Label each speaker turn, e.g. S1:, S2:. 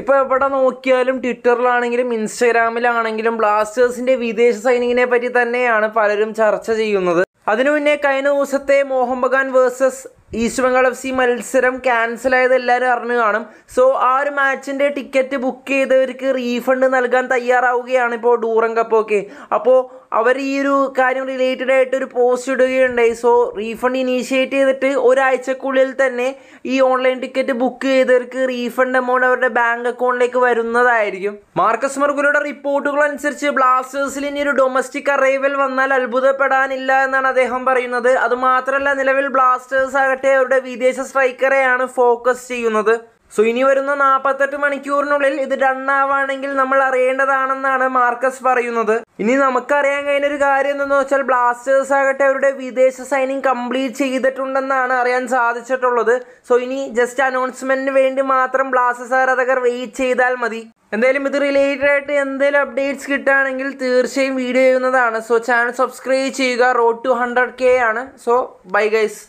S1: ഇപ്പോൾ എവിടെ നോക്കിയാലും ട്വിറ്ററിലാണെങ്കിലും ഇൻസ്റ്റഗ്രാമിലാണെങ്കിലും ബ്ലാസ്റ്റേഴ്സിൻ്റെ വിദേശ സൈനികനെ പറ്റി തന്നെയാണ് പലരും ചർച്ച ചെയ്യുന്നത് അതിനു മുന്നേ കഴിഞ്ഞ ദിവസത്തെ Mohun Bagan versus East Bengal F C മത്സരം ക്യാൻസൽ ആയത് എല്ലാവരും അറിഞ്ഞു കാണും സോ ആ ഒരു മാച്ചിൻ്റെ ടിക്കറ്റ് ബുക്ക് ചെയ്തവർക്ക് റീഫണ്ട് നൽകാൻ തയ്യാറാവുകയാണ് ഇപ്പോൾ ഡൂറം കപ്പൊക്കെ അപ്പോൾ അവർ ഈ ഒരു കാര്യം റിലേറ്റഡ് ആയിട്ട് ഒരു പോസ്റ്റ് ഇടുകയുണ്ടായി സോ റീഫണ്ട് ഇനീഷ്യേറ്റ് ചെയ്തിട്ട് ഒരാഴ്ചക്കുള്ളിൽ തന്നെ ഈ ഓൺലൈൻ ടിക്കറ്റ് ബുക്ക് ചെയ്തവർക്ക് റീഫണ്ട് എമൗണ്ട് അവരുടെ ബാങ്ക് അക്കൗണ്ടിലേക്ക് വരുന്നതായിരിക്കും മാർക്കസ് മർഗുലയുടെ റിപ്പോർട്ടുകൾ അനുസരിച്ച് ബ്ലാസ്റ്റേഴ്സിൽ ഇനി ഒരു ഡൊമസ്റ്റിക് അറൈവൽ വന്നാൽ അത്ഭുതപ്പെടാനില്ല എന്നാണ് അദ്ദേഹം പറയുന്നത് അതുമാത്രമല്ല നിലവിൽ ബ്ലാസ്റ്റേഴ്സ് ആകട്ടെ അവരുടെ വിദേശ സ്ട്രൈക്കറെയാണ് ഫോക്കസ് ചെയ്യുന്നത് സോ ഇനി വരുന്ന നാൽപ്പത്തെട്ട് മണിക്കൂറിനുള്ളിൽ ഇത് റണ്ണാവാണെങ്കിൽ നമ്മൾ അറിയേണ്ടതാണെന്നാണ് മാർക്കസ് പറയുന്നത് ഇനി നമുക്കറിയാൻ കഴിഞ്ഞ ഒരു കാര്യം എന്തെന്ന് വെച്ചാൽ ബ്ലാസ്റ്റേഴ്സ് ആകട്ടെ അവരുടെ വിദേശ സൈനിങ് കംപ്ലീറ്റ് ചെയ്തിട്ടുണ്ടെന്നാണ് അറിയാൻ സാധിച്ചിട്ടുള്ളത് സോ ഇനി ജസ്റ്റ് അനൗൺസ്മെന്റിന് വേണ്ടി മാത്രം ബ്ലാസ്റ്റേഴ്സ് ആരാധകർ വെയിറ്റ് ചെയ്താൽ മതി എന്തായാലും ഇത് റിലേറ്റഡ് ആയിട്ട് എന്തെങ്കിലും അപ്ഡേറ്റ്സ് കിട്ടുകയാണെങ്കിൽ തീർച്ചയായും വീഡിയോ ചെയ്യുന്നതാണ് സോ ചാനൽ സബ്സ്ക്രൈബ് ചെയ്യുക റോഡ് ടു ഹൺഡ്രഡ് കെ ആണ് സോ ബൈ ഗൈസ്